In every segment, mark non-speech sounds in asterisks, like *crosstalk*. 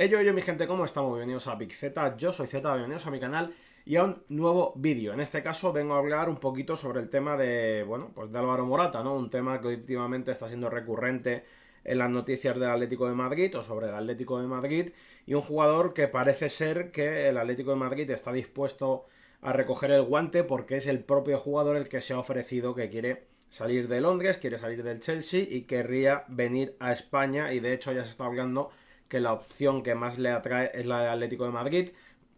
Ello, ello, mi gente, ¿cómo estamos? Bienvenidos a Big Z, yo soy Z, bienvenidos a mi canal y a un nuevo vídeo. En este caso vengo a hablar un poquito sobre el tema de, bueno, pues de Álvaro Morata, ¿no? Un tema que últimamente está siendo recurrente en las noticias del Atlético de Madrid o sobre el Atlético de Madrid y un jugador que parece ser que el Atlético de Madrid está dispuesto a recoger el guante porque es el propio jugador el que se ha ofrecido que quiere salir de Londres, quiere salir del Chelsea y querría venir a España y de hecho ya se está hablando que la opción que más le atrae es la del Atlético de Madrid.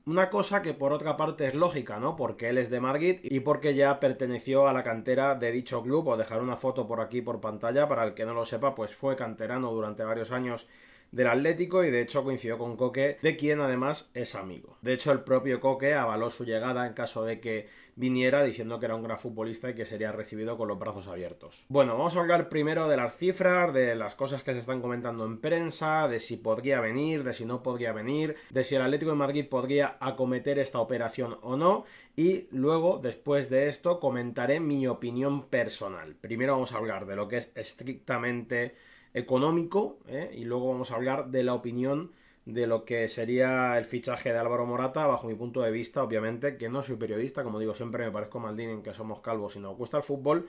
Una cosa que por otra parte es lógica, ¿no? Porque él es de Madrid y porque ya perteneció a la cantera de dicho club. Os dejaré una foto por aquí por pantalla, para el que no lo sepa, pues fue canterano durante varios años del Atlético y de hecho coincidió con Coque, de quien además es amigo. De hecho el propio Coque avaló su llegada en caso de que viniera diciendo que era un gran futbolista y que sería recibido con los brazos abiertos. Bueno, vamos a hablar primero de las cifras, de las cosas que se están comentando en prensa, de si podría venir, de si no podría venir, de si el Atlético de Madrid podría acometer esta operación o no. Y luego, después de esto, comentaré mi opinión personal. Primero vamos a hablar de lo que es estrictamente económico ¿eh? y luego vamos a hablar de la opinión de lo que sería el fichaje de Álvaro Morata, bajo mi punto de vista, obviamente, que no soy periodista, como digo siempre, me parezco Maldín en que somos calvos y nos gusta el fútbol.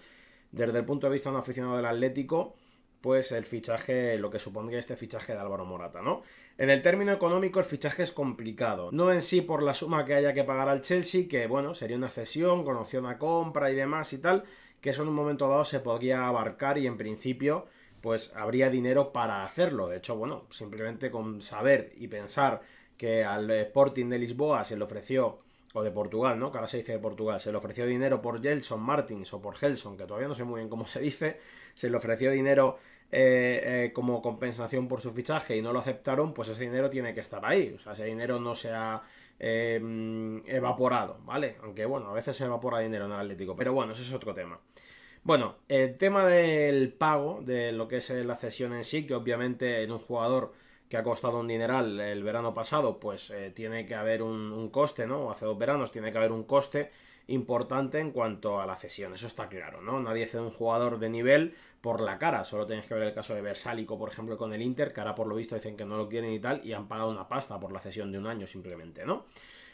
Desde el punto de vista de un aficionado del Atlético, pues el fichaje, lo que supondría este fichaje de Álvaro Morata, ¿no? En el término económico, el fichaje es complicado. No en sí por la suma que haya que pagar al Chelsea, que bueno, sería una cesión con una compra y demás y tal, que eso en un momento dado se podría abarcar y en principio pues habría dinero para hacerlo. De hecho, bueno, simplemente con saber y pensar que al Sporting de Lisboa se le ofreció, o de Portugal, ¿no? Que ahora se dice de Portugal, se le ofreció dinero por Gelson Martins o por Gelson, que todavía no sé muy bien cómo *laughs* se dice, se le ofreció dinero eh, eh, como compensación por su fichaje y no lo aceptaron, pues ese dinero tiene que estar ahí. O sea, ese dinero no se ha em, evaporado, ¿vale? Aunque bueno, a veces se evapora dinero en el Atlético, pero bueno, ese es otro tema. Bueno, el tema del pago, de lo que es la cesión en sí, que obviamente en un jugador que ha costado un dineral el verano pasado, pues eh, tiene que haber un, coste, ¿no? Hace dos veranos tiene que haber un coste importante en cuanto a la cesión, eso está claro, ¿no? Nadie cede un jugador de nivel por la cara, solo tienes que ver el caso de Versálico, por ejemplo, con el Inter, que ahora por lo visto dicen que no lo quieren y tal, y han pagado una pasta por la cesión de un año simplemente, ¿no?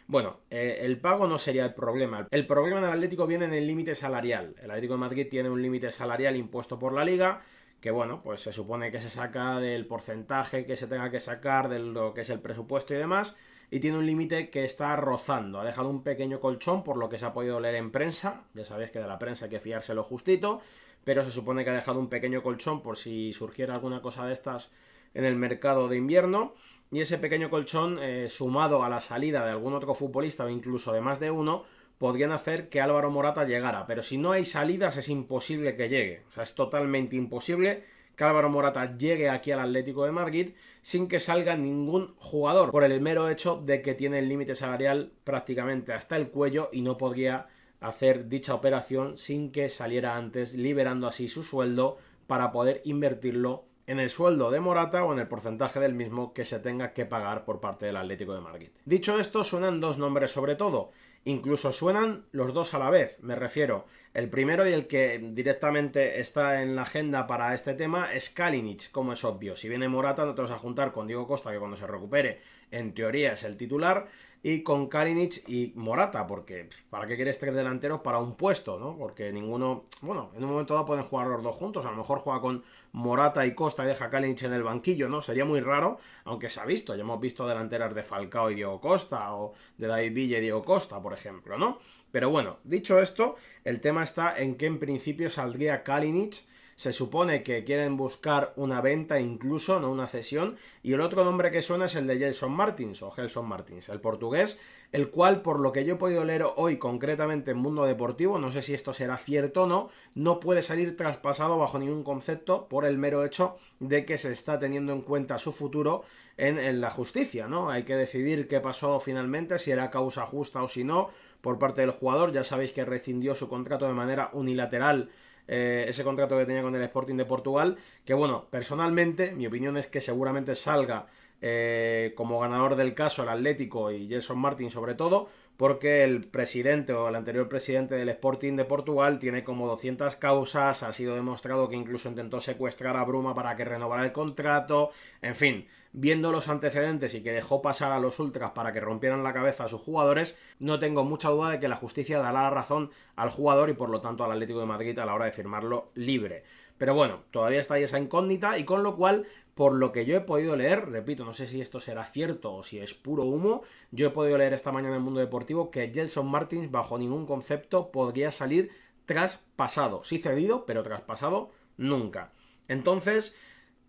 Bueno, eh, el pago no sería el problema. El problema del Atlético viene en el límite salarial. El Atlético de Madrid tiene un límite salarial impuesto por la liga que bueno, pues se supone que se saca del porcentaje que se tenga que sacar, de lo que es el presupuesto y demás, y tiene un límite que está rozando. Ha dejado un pequeño colchón por lo que se ha podido leer en prensa, ya sabéis que de la prensa hay que fiárselo justito, pero se supone que ha dejado un pequeño colchón por si surgiera alguna cosa de estas en el mercado de invierno y ese pequeño colchón, eh, sumado a la salida de algún otro futbolista o incluso de más de uno, podrían hacer que Álvaro Morata llegara. Pero si no hay salidas es imposible que llegue. O sea, es totalmente imposible que Álvaro Morata llegue aquí al Atlético de Madrid sin que salga ningún jugador, por el mero hecho de que tiene el límite salarial prácticamente hasta el cuello y no podría hacer dicha operación sin que saliera antes, liberando así su sueldo para poder invertirlo en el sueldo de Morata o en el porcentaje del mismo que se tenga que pagar por parte del Atlético de Madrid. Dicho esto, suenan dos nombres sobre todo. Incluso suenan los dos a la vez, me refiero. El primero y el que directamente está en la agenda para este tema es Kalinic, como es obvio. Si viene Morata no te vas a juntar con Diego Costa, que cuando se recupere en teoría es el titular, y con Kalinic y Morata, porque ¿para qué quieres tres delanteros para un puesto? ¿no? Porque ninguno, bueno, en un momento dado pueden jugar los dos juntos, a lo mejor juega con Morata y Costa y deja Kalinic en el banquillo, ¿no? Sería muy raro, aunque se ha visto, ya hemos visto delanteras de Falcao y Diego Costa, o de David Villa y Diego Costa, por ejemplo, ¿no? Pero bueno, dicho esto, el tema está en que en principio saldría Kalinic se supone que quieren buscar una venta incluso, no una cesión. Y el otro nombre que suena es el de Gelson Martins o Gelson Martins, el portugués, el cual por lo que yo he podido leer hoy concretamente en Mundo Deportivo, no sé si esto será cierto o no, no puede salir traspasado bajo ningún concepto por el mero hecho de que se está teniendo en cuenta su futuro en, la justicia, ¿no? Hay que decidir qué pasó finalmente, si era causa justa o si no por parte del jugador, ya sabéis que rescindió su contrato de manera unilateral eh, ese contrato que tenía con el Sporting de Portugal, que bueno, personalmente mi opinión es que seguramente salga eh, como ganador del caso el Atlético y Jason Martin sobre todo, porque el presidente o el anterior presidente del Sporting de Portugal tiene como 200 causas, ha sido demostrado que incluso intentó secuestrar a Bruma para que renovara el contrato, en fin, viendo los antecedentes y que dejó pasar a los ultras para que rompieran la cabeza a sus jugadores, no tengo mucha duda de que la justicia dará la razón al jugador y por lo tanto al Atlético de Madrid a la hora de firmarlo libre. Pero bueno, todavía está ahí esa incógnita y con lo cual, por lo que yo he podido leer, repito, no sé si esto será cierto o si es puro humo, yo he podido leer esta mañana en el mundo deportivo que Gelson Martins bajo ningún concepto podría salir traspasado. Sí cedido, pero traspasado nunca. Entonces,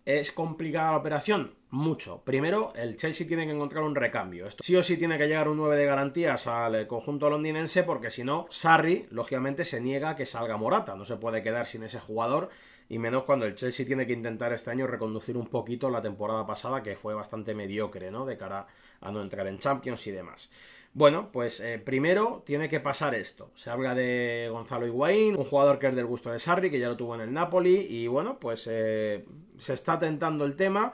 ¿Es complicada la operación? Mucho. Primero, el Chelsea tiene que encontrar un recambio. Esto sí o sí tiene que llegar un 9 de garantías al eh, conjunto londinense porque si no, Sarri, lógicamente, se niega a que salga Morata. No se puede quedar sin ese jugador y menos cuando el Chelsea tiene que intentar este año reconducir un poquito la temporada pasada que fue bastante mediocre, ¿no? De cara a no entrar en Champions y demás. Bueno, pues eh, primero tiene que pasar esto. Se habla de Gonzalo Higuaín, un jugador que es del gusto de Sarri, que ya lo tuvo en el Napoli, y bueno, pues eh, se está tentando el tema.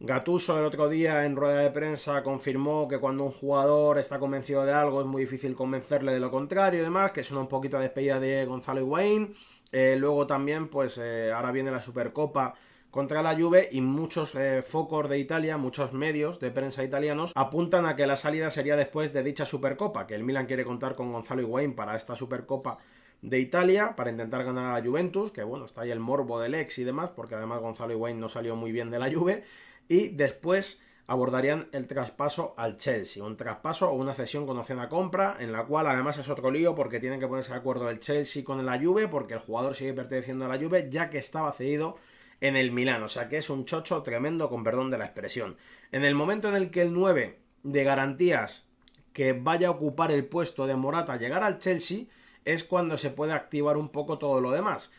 Gatuso el otro día en rueda de prensa confirmó que cuando un jugador está convencido de algo es muy difícil convencerle de lo contrario y demás, que suena un poquito a despedida de Gonzalo Higuaín. Eh, luego también, pues eh, ahora viene la Supercopa contra la Juve y muchos eh, focos de Italia, muchos medios de prensa italianos apuntan a que la salida sería después de dicha Supercopa, que el Milan quiere contar con Gonzalo Wayne para esta Supercopa de Italia para intentar ganar a la Juventus, que bueno, está ahí el morbo del ex y demás, porque además Gonzalo Wayne no salió muy bien de la Juve y después abordarían el traspaso al Chelsea. Un traspaso o una cesión con opción a compra, en la cual además es otro lío porque tienen que ponerse de acuerdo el Chelsea con la Juve, porque el jugador sigue perteneciendo a la Juve, ya que estaba cedido en el Milán. O sea que es un chocho tremendo, con perdón de la expresión. En el momento en el que el 9 de garantías que vaya a ocupar el puesto de Morata llegar al Chelsea, es cuando se puede activar un poco todo lo demás.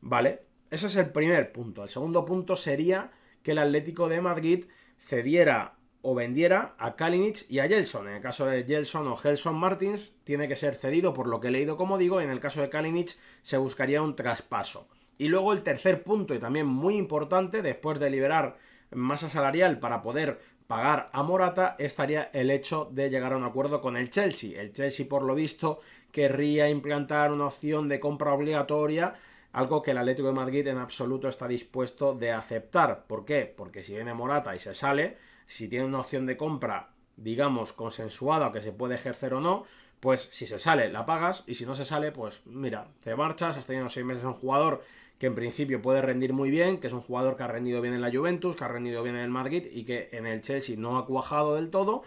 ¿Vale? Ese es el primer punto. El segundo punto sería que el Atlético de Madrid cediera o vendiera a Kalinic y a Gelson. En el caso de Gelson o Gelson Martins, tiene que ser cedido por lo que he leído, como digo, en el caso de Kalinic se buscaría un traspaso. Y luego el tercer punto, y también muy importante, después de liberar masa salarial para poder pagar a Morata, estaría el hecho de llegar a un acuerdo con el Chelsea. El Chelsea, por lo visto, querría implantar una opción de compra obligatoria algo que el Atlético de Madrid en absoluto está dispuesto de aceptar. ¿Por qué? Porque si viene Morata y se sale, si tiene una opción de compra, digamos, consensuada que se puede ejercer o no, pues si se sale, la pagas, y si no se sale, pues mira, te marchas, has tenido seis meses un jugador que en principio puede rendir muy bien, que es un jugador que ha rendido bien en la Juventus, que ha rendido bien en el Madrid y que en el Chelsea no ha cuajado del todo,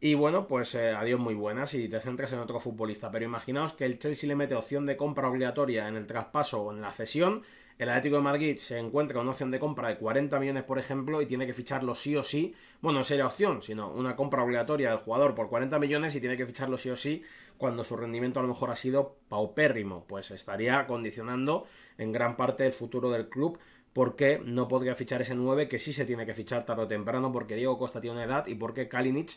y bueno, pues eh, adiós muy buenas si te centras en otro futbolista. Pero imaginaos que el Chelsea le mete opción de compra obligatoria en el traspaso o en la cesión. El Atlético de Madrid se encuentra con una opción de compra de 40 millones, por ejemplo, y tiene que ficharlo sí o sí. Bueno, no sería opción, sino una compra obligatoria del jugador por 40 millones y tiene que ficharlo sí o sí cuando su rendimiento a lo mejor ha sido paupérrimo. Pues estaría condicionando en gran parte el futuro del club porque no podría fichar ese 9 que sí se tiene que fichar tarde o temprano porque Diego Costa tiene una edad y porque Kalinic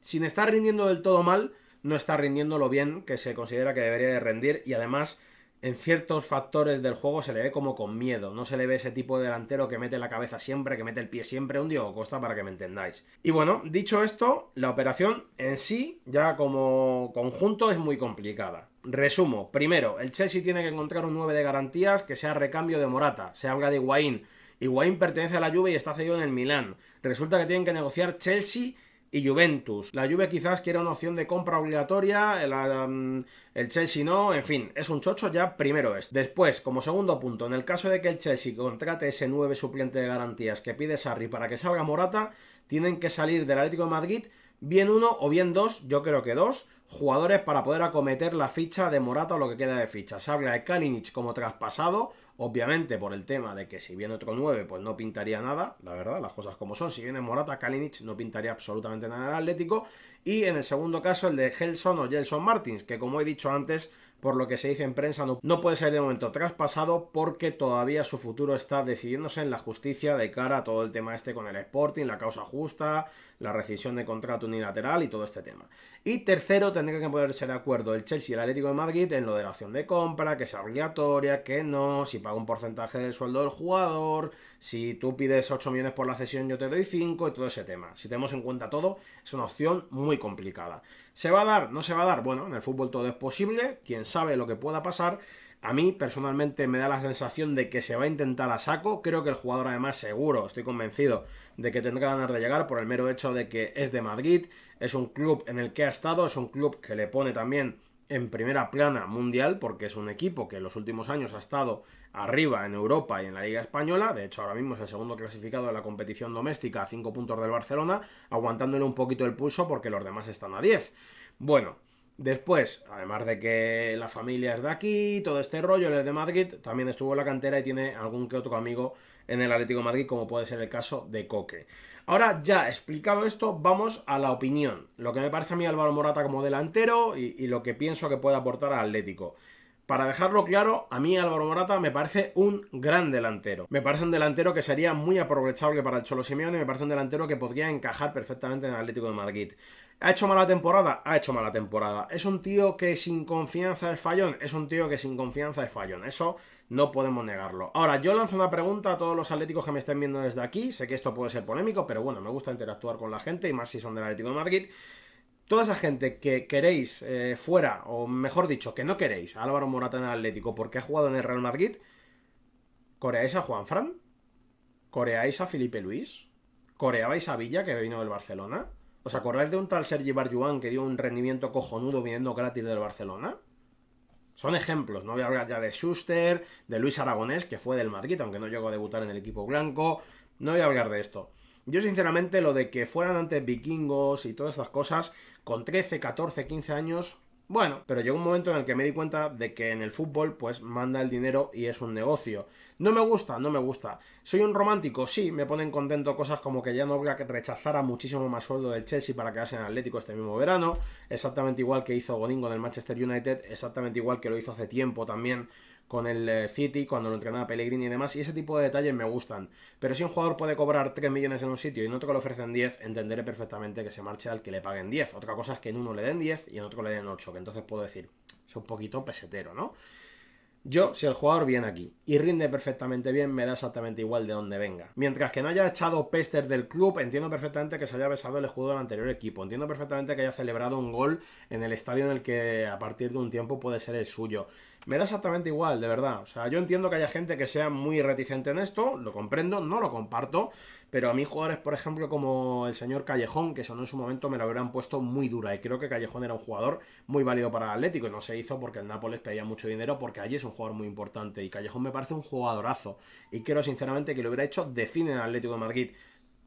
sin estar rindiendo del todo mal, no está rindiendo lo bien que se considera que debería de rendir y además en ciertos factores del juego se le ve como con miedo, no se le ve ese tipo de delantero que mete la cabeza siempre, que mete el pie siempre, un Diego Costa para que me entendáis. Y bueno, dicho esto, la operación en sí, ya como conjunto, es muy complicada. Resumo, primero, el Chelsea tiene que encontrar un 9 de garantías que sea recambio de Morata, se habla de Higuaín, Higuaín pertenece a la Juve y está cedido en el Milán. Resulta que tienen que negociar Chelsea y Juventus. La Juve quizás quiera una opción de compra obligatoria, el, Chelsea no, en fin, es un chocho ya primero es. Después, como segundo punto, en el caso de que el Chelsea contrate ese 9 suplente de garantías que pide Sarri para que salga Morata, tienen que salir del Atlético de Madrid bien uno o bien dos, yo creo que dos, jugadores para poder acometer la ficha de Morata o lo que queda de ficha. Se habla de Kalinic como traspasado, Obviamente por el tema de que si viene otro 9 pues no pintaría nada, la verdad, las cosas como son. Si viene Morata, Kalinic no pintaría absolutamente nada en el Atlético. Y en el segundo caso el de Gelson o Gelson Martins, que como he dicho antes, por lo que se dice en prensa, no, no, puede ser de momento traspasado porque todavía su futuro está decidiéndose en la justicia de cara a todo el tema este con el Sporting, la causa justa, la rescisión de contrato unilateral y todo este tema. Y tercero, tendría que ponerse de acuerdo el Chelsea y el Atlético de Madrid en lo de la opción de compra, que sea obligatoria, que no, si paga un porcentaje del sueldo del jugador, si tú pides 8 millones por la cesión yo te doy 5 y todo ese tema. Si tenemos en cuenta todo, es una opción muy complicada. ¿Se va a dar? ¿No se va a dar? Bueno, en el fútbol todo es posible, quién sabe lo que pueda pasar. A mí personalmente me da la sensación de que se va a intentar a saco. Creo que el jugador además seguro, estoy convencido, de que tendrá ganas de llegar por el mero hecho de que es de Madrid. Es un club en el que ha estado, es un club que le pone también en primera plana mundial porque es un equipo que en los últimos años ha estado arriba en Europa y en la Liga Española, de hecho ahora mismo es el segundo clasificado de la competición doméstica a 5 puntos del Barcelona, aguantándole un poquito el pulso porque los demás están a 10. Bueno, Después, además de que la familia es de aquí, todo este rollo, él es de Madrid, también estuvo en la cantera y tiene algún que otro amigo en el Atlético de Madrid, como puede ser el caso de Coque. Ahora, ya explicado esto, vamos a la opinión. Lo que me parece a mí Álvaro Morata como delantero y, y lo que pienso que puede aportar al Atlético. Para dejarlo claro, a mí Álvaro Morata me parece un gran delantero. Me parece un delantero que sería muy aprovechable para el Cholo Simeone, me parece un delantero que podría encajar perfectamente en el Atlético de Madrid. ¿Ha hecho mala temporada? Ha hecho mala temporada. ¿Es un tío que sin confianza es fallón? Es un tío que sin confianza es fallón. Eso no podemos negarlo. Ahora, yo lanzo una pregunta a todos los atléticos que me estén viendo desde aquí. Sé que esto puede ser polémico, pero bueno, me gusta interactuar con la gente y más si son del Atlético de Madrid. Toda esa gente que queréis eh, fuera, o mejor dicho, que no queréis a Álvaro Morata en el Atlético porque ha jugado en el Real Madrid, ¿coreáis a Juan Fran? ¿Coreáis a Felipe Luis? ¿Coreabais a Villa que vino del Barcelona? ¿Os acordáis de un tal Sergi Barjuan que dio un rendimiento cojonudo viniendo gratis del Barcelona? Son ejemplos, no voy a hablar ya de Schuster, de Luis Aragonés, que fue del Madrid, aunque no llegó a debutar en el equipo blanco. No voy a hablar de esto. Yo sinceramente lo de que fueran antes vikingos y todas estas cosas, con 13, 14, 15 años, bueno, pero llegó un momento en el que me di cuenta de que en el fútbol pues manda el dinero y es un negocio. No me gusta, no me gusta. Soy un romántico, sí, me ponen contento cosas como que ya no voy a rechazar a muchísimo más sueldo del Chelsea para quedarse en Atlético este mismo verano, exactamente igual que hizo Godingo en el Manchester United, exactamente igual que lo hizo hace tiempo también con el eh, City, cuando lo entrenaba Pellegrini y demás, y ese tipo de detalles me gustan. Pero si un jugador puede cobrar 3 millones en un sitio y en otro que le ofrecen 10, entenderé perfectamente que se marche al que le paguen 10. Otra cosa es que en uno le den 10 y en otro le den 8, que entonces puedo decir, es un poquito pesetero, ¿no? Yo, si el jugador viene aquí y rinde perfectamente bien, me da exactamente igual de dónde venga. Mientras que no haya echado pester del club, entiendo perfectamente que se haya besado el escudo del anterior equipo. Entiendo perfectamente que haya celebrado un gol en el estadio en el que a partir de un tiempo puede ser el suyo me da exactamente igual, de verdad. O sea, yo entiendo que haya gente que sea muy reticente en esto, lo comprendo, no lo comparto, pero a mí jugadores, por ejemplo, como el señor Callejón, que sonó en su momento, me lo hubieran puesto muy dura. Y creo que Callejón era un jugador muy válido para el Atlético y no se hizo porque el Nápoles pedía mucho dinero, porque allí es un jugador muy importante. Y Callejón me parece un jugadorazo. Y creo, sinceramente, que lo hubiera hecho de cine en Atlético de Madrid.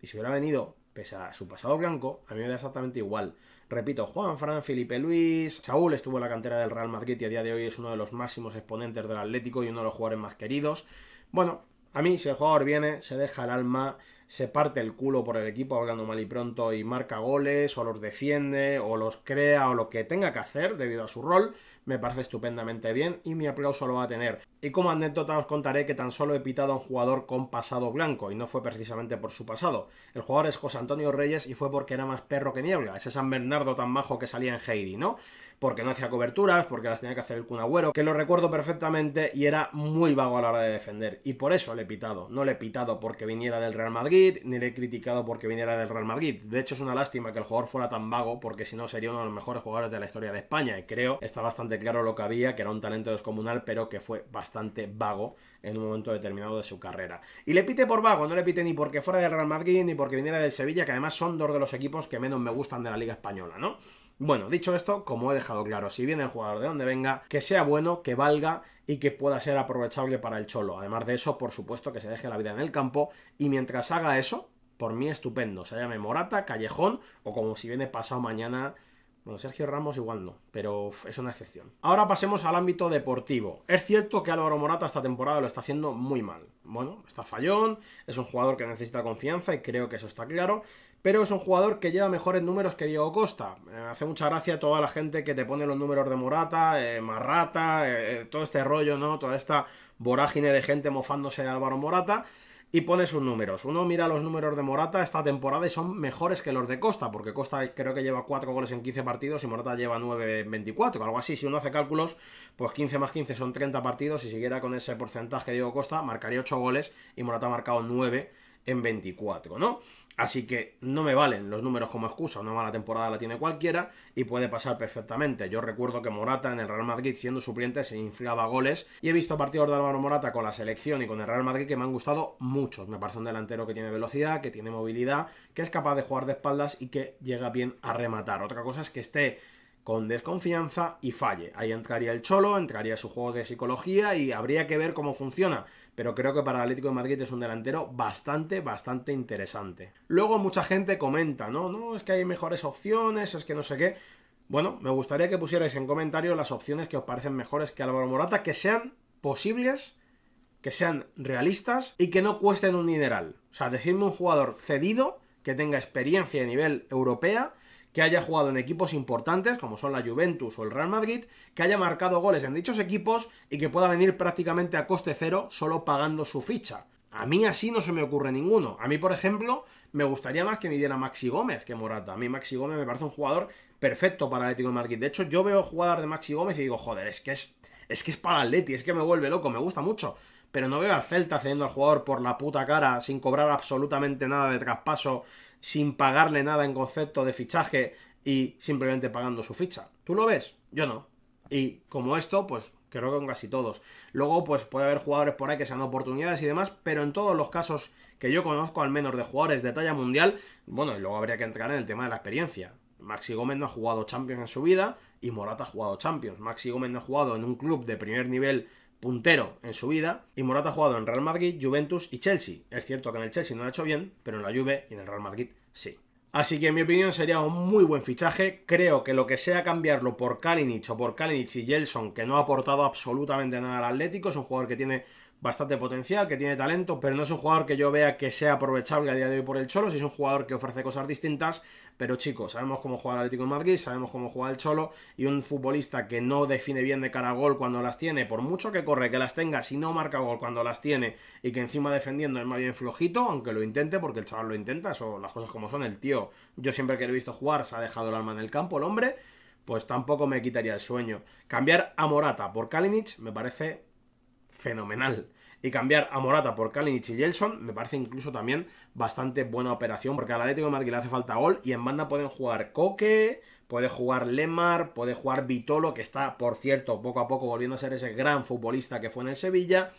Y si hubiera venido, pese a su pasado blanco, a mí me da exactamente igual. Repito, Juan Fran, Felipe Luis, Saúl estuvo en la cantera del Real Madrid y a día de hoy es uno de los máximos exponentes del Atlético y uno de los jugadores más queridos. Bueno, a mí si el jugador viene, se deja el alma, se parte el culo por el equipo hablando mal y pronto y marca goles o los defiende o los crea o lo que tenga que hacer debido a su rol, me parece estupendamente bien y mi aplauso lo va a tener. Y como anécdota os contaré que tan solo he pitado a un jugador con pasado blanco, y no fue precisamente por su pasado. El jugador es José Antonio Reyes y fue porque era más perro que niebla, ese San Bernardo tan majo que salía en Heidi, ¿no? Porque no hacía coberturas, porque las tenía que hacer el cunagüero, que lo recuerdo perfectamente y era muy vago a la hora de defender. Y por eso le he pitado. No le he pitado porque viniera del Real Madrid, ni le he criticado porque viniera del Real Madrid. De hecho, es una lástima que el jugador fuera tan vago, porque si no sería uno de los mejores jugadores de la historia de España. Y creo, está bastante claro lo que había, que era un talento descomunal, pero que fue bastante bastante vago en un momento determinado de su carrera. Y le pite por vago, no le pite ni porque fuera del Real Madrid ni porque viniera del Sevilla, que además son dos de los equipos que menos me gustan de la Liga Española, ¿no? Bueno, dicho esto, como he dejado claro, si viene el jugador de donde venga, que sea bueno, que valga y que pueda ser aprovechable para el Cholo. Además de eso, por supuesto, que se deje la vida en el campo y mientras haga eso, por mí estupendo, se llame Morata, Callejón o como si viene pasado mañana bueno, Sergio Ramos igual no, pero es una excepción. Ahora pasemos al ámbito deportivo. Es cierto que Álvaro Morata esta temporada lo está haciendo muy mal. Bueno, está fallón, es un jugador que necesita confianza y creo que eso está claro, pero es un jugador que lleva mejores números que Diego Costa. Eh, hace mucha gracia toda la gente que te pone los números de Morata, eh, Marrata, eh, todo este rollo, ¿no? Toda esta vorágine de gente mofándose de Álvaro Morata y pone sus números. Uno mira los números de Morata esta temporada y son mejores que los de Costa, porque Costa creo que lleva 4 goles en 15 partidos y Morata lleva 9 en 24, algo así. Si uno hace cálculos, pues 15 más 15 son 30 partidos y siguiera con ese porcentaje Diego Costa, marcaría 8 goles y Morata ha marcado 9 en 24, ¿no? Así que no me valen los números como excusa. Una mala temporada la tiene cualquiera y puede pasar perfectamente. Yo recuerdo que Morata en el Real Madrid siendo supliente, se inflaba goles y he visto partidos de Álvaro Morata con la selección y con el Real Madrid que me han gustado mucho. Me parece un delantero que tiene velocidad, que tiene movilidad, que es capaz de jugar de espaldas y que llega bien a rematar. Otra cosa es que esté con desconfianza y falle. Ahí entraría el Cholo, entraría su juego de psicología y habría que ver cómo funciona. Pero creo que para el Atlético de Madrid es un delantero bastante, bastante interesante. Luego mucha gente comenta, no, no, es que hay mejores opciones, es que no sé qué. Bueno, me gustaría que pusierais en comentarios las opciones que os parecen mejores que Álvaro Morata, que sean posibles, que sean realistas y que no cuesten un dineral. O sea, decidme un jugador cedido, que tenga experiencia a nivel europea que haya jugado en equipos importantes, como son la Juventus o el Real Madrid, que haya marcado goles en dichos equipos y que pueda venir prácticamente a coste cero solo pagando su ficha. A mí así no se me ocurre ninguno. A mí, por ejemplo, me gustaría más que me diera Maxi Gómez que Morata. A mí Maxi Gómez me parece un jugador perfecto para Atlético de Madrid. De hecho, yo veo jugador de Maxi Gómez y digo, joder, es que es, es que es para Atleti, es que me vuelve loco, me gusta mucho. Pero no veo al Celta cediendo al jugador por la puta cara, sin cobrar absolutamente nada de traspaso, sin pagarle nada en concepto de fichaje y simplemente pagando su ficha. ¿Tú lo ves? Yo no. Y como esto, pues creo que con casi todos. Luego, pues puede haber jugadores por ahí que sean oportunidades y demás, pero en todos los casos que yo conozco, al menos de jugadores de talla mundial, bueno, y luego habría que entrar en el tema de la experiencia. Maxi Gómez no ha jugado Champions en su vida y Morata ha jugado Champions. Maxi Gómez no ha jugado en un club de primer nivel puntero en su vida y Morata ha jugado en Real Madrid, Juventus y Chelsea. Es cierto que en el Chelsea no lo ha hecho bien, pero en la Juve y en el Real Madrid sí. Así que en mi opinión sería un muy buen fichaje. Creo que lo que sea cambiarlo por Kalinic o por Kalinic y Jelson, que no ha aportado absolutamente nada al Atlético, es un jugador que tiene bastante potencial, que tiene talento, pero no es un jugador que yo vea que sea aprovechable a día de hoy por el Cholo, si es un jugador que ofrece cosas distintas, pero chicos, sabemos cómo juega el Atlético de Madrid, sabemos cómo juega el Cholo, y un futbolista que no define bien de cara a gol cuando las tiene, por mucho que corre, que las tenga, si no marca gol cuando las tiene, y que encima defendiendo es más bien flojito, aunque lo intente, porque el chaval lo intenta, eso, las cosas como son, el tío, yo siempre que lo he visto jugar, se ha dejado el alma en el campo, el hombre, pues tampoco me quitaría el sueño. Cambiar a Morata por Kalinic me parece fenomenal. Y cambiar a Morata por Kalinic y Jelson me parece incluso también bastante buena operación, porque al Atlético de Madrid le hace falta gol y en banda pueden jugar Coque, puede jugar Lemar, puede jugar Vitolo, que está, por cierto, poco a poco volviendo a ser ese gran futbolista que fue en el Sevilla,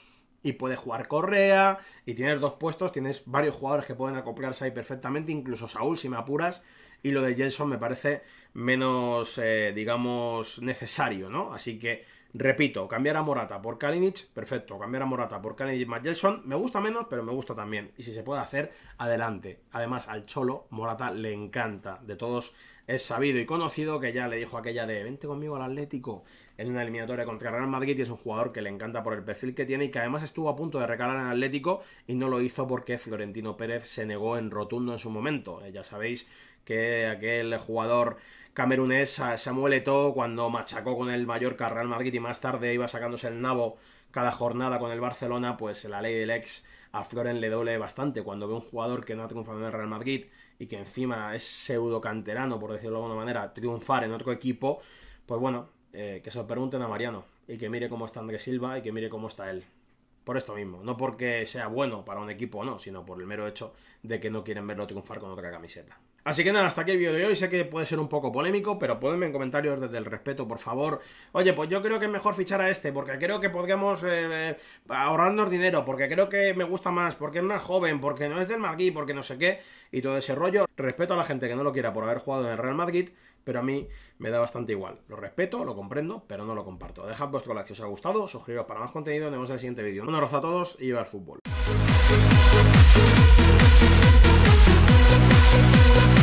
y puede jugar Correa, y tienes dos puestos, tienes varios jugadores que pueden acoplarse ahí perfectamente, incluso Saúl, si me apuras, y lo de Jelson me parece menos, eh, digamos, necesario, ¿no? Así que Repito, cambiar a Morata por Kalinic, perfecto. Cambiar a Morata por Kalinic y me gusta menos, pero me gusta también. Y si se puede hacer, adelante. Además, al Cholo, Morata le encanta. De todos es sabido y conocido que ya le dijo aquella de vente conmigo al Atlético en una eliminatoria contra Real Madrid y es un jugador que le encanta por el perfil que tiene y que además estuvo a punto de recalar en Atlético y no lo hizo porque Florentino Pérez se negó en rotundo en su momento. Eh, ya sabéis que aquel jugador camerunés se Samuel Eto'o cuando machacó con el Mallorca Real Madrid y más tarde iba sacándose el nabo cada jornada con el Barcelona, pues la ley del ex a Floren le doble bastante cuando ve un jugador que no ha triunfado en el Real Madrid y que encima es pseudo canterano, por decirlo de alguna manera, triunfar en otro equipo, pues bueno, eh, que se lo pregunten a Mariano y que mire cómo está Andrés Silva y que mire cómo está él. Por esto mismo, no porque sea bueno para un equipo o no, sino por el mero hecho de que no quieren verlo triunfar con otra camiseta. Así que nada, hasta aquí el vídeo de hoy. Sé que puede ser un poco polémico, pero ponedme en comentarios desde el respeto, por favor. Oye, pues yo creo que es mejor fichar a este, porque creo que podríamos eh, eh, ahorrarnos dinero, porque creo que me gusta más, porque es más joven, porque no es del Madrid, porque no sé qué, y todo ese rollo. Respeto a la gente que no lo quiera por haber jugado en el Real Madrid, pero a mí me da bastante igual. Lo respeto, lo comprendo, pero no lo comparto. Dejad vuestro like si os ha gustado, suscribiros para más contenido, nos vemos en el siguiente vídeo. Un abrazo a todos y viva al fútbol.